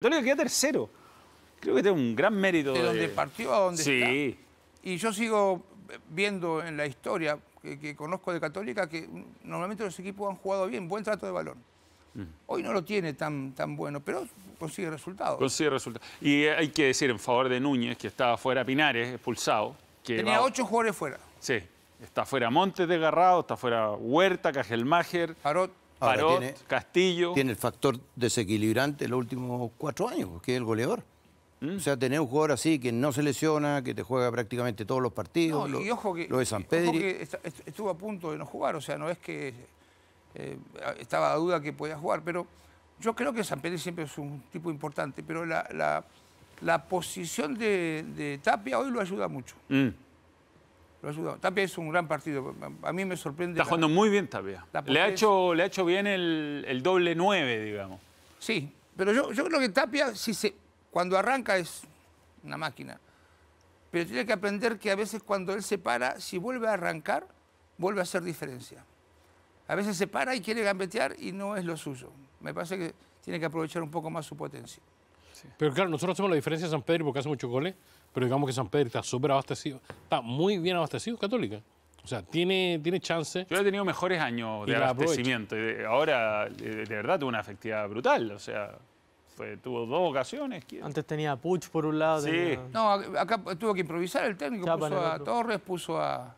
Católica queda tercero. Creo que tiene un gran mérito. De, donde partió a donde sí. Y yo sigo viendo en la historia que, conozco de Católica que normalmente los equipos han jugado bien, buen trato de balón. Mm. Hoy no lo tiene tan, tan bueno, pero consigue resultados. Consigue resultados. Y eh, hay que decir en favor de Núñez, que estaba fuera Pinares, expulsado. Tenía ocho jugadores fuera. Sí. Está fuera Montes desgarrado, está fuera Huerta, Cajelmacher tiene, Castillo. Tiene el factor desequilibrante en los últimos cuatro años, que es el goleador. Mm. O sea, tener un jugador así que no se lesiona, que te juega prácticamente todos los partidos, y ojo que, lo de San Pedro. Estuvo a punto de no jugar, o sea, no es que eh, estaba a duda que podía jugar, pero yo creo que San Pedro siempre es un tipo importante, pero la, posición de, Tapia hoy lo ayuda mucho. Mm. Tapia es un gran partido. A mí me sorprende. Está jugando muy bien Tapia. Le ha, hecho, le ha hecho bien el, doble nueve, digamos. Sí, pero yo, yo creo que Tapia, si se, cuando arranca, es una máquina. Pero tiene que aprender que a veces cuando él se para, si vuelve a arrancar, vuelve a hacer diferencia. A veces se para y quiere gambetear y no es lo suyo. Me parece que tiene que aprovechar un poco más su potencia. Pero claro, nosotros hacemos la diferencia de San Pedro porque hace mucho goles, pero digamos que San Pedro está súper abastecido, está muy bien abastecido, Católica. O sea, tiene, tiene chance. Yo he tenido mejores años de abastecimiento. ahora, de, verdad, tuvo una efectividad brutal. O sea, tuvo dos ocasiones. Antes tenía Puch por un lado. Sí. No, acá tuvo que improvisar el técnico. puso a Torres, puso a.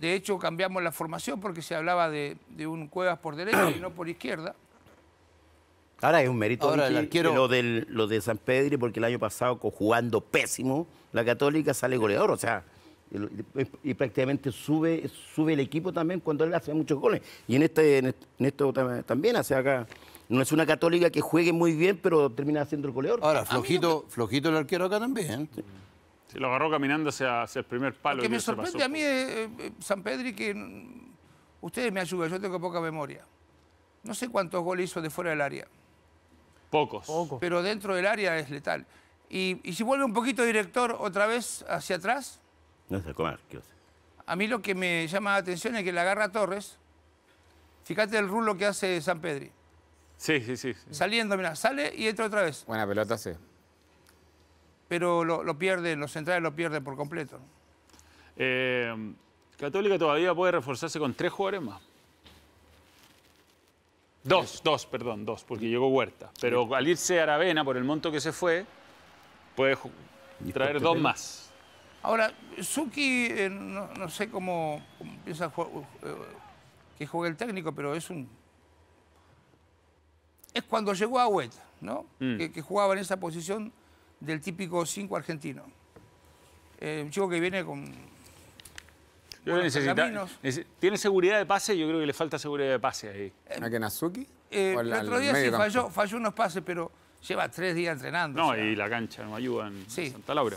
De hecho, cambiamos la formación porque se hablaba de, de un Cuevas por derecha y no por izquierda. Ahora es un mérito lo, de San Pedro, porque el año pasado, jugando pésimo, la Católica sale goleador. O sea, y, prácticamente sube, sube el equipo también cuando él hace muchos goles. Y en este, en, esto también hace acá. No es una católica que juegue muy bien, pero termina siendo el goleador. Ahora, flojito, flojito el arquero acá también. se lo agarró caminando hacia, el primer palo. Lo que me sorprende a mí, es pues. eh, eh, San Pedri, que ustedes me ayudan, yo tengo poca memoria. No sé cuántos goles hizo de fuera del área. Pocos. Pero dentro del área es letal. Y, si vuelve un poquito, director, otra vez hacia atrás. No sé comer, A mí lo que me llama la atención es que la agarra Torres. Fíjate el rulo que hace San Pedri. Sí, sí, sí. Saliendo, mira, sale y entra otra vez. Buena pelota, sí. Pero lo, pierde, los centrales lo pierden por completo. Eh, Católica todavía puede reforzarse con tres jugadores más. Dos, dos, perdón, dos, porque llegó Huerta. Pero al irse Aravena por el monto que se fue, puede traer dos más. Ahora, Suki, eh, no, sé cómo, empieza piensa eh, que juega el técnico, pero es un... Es cuando llegó a Huerta, ¿no? Mm. Que, jugaba en esa posición del típico 5 argentino. Eh, un chico que viene con tiene seguridad de pase, yo creo que le falta seguridad de pase ahí. Eh, ¿A Kenazuki? Eh, el, otro día sí falló, falló, unos pases, pero lleva tres días entrenando. No, y la cancha no ayuda en Santa Laura.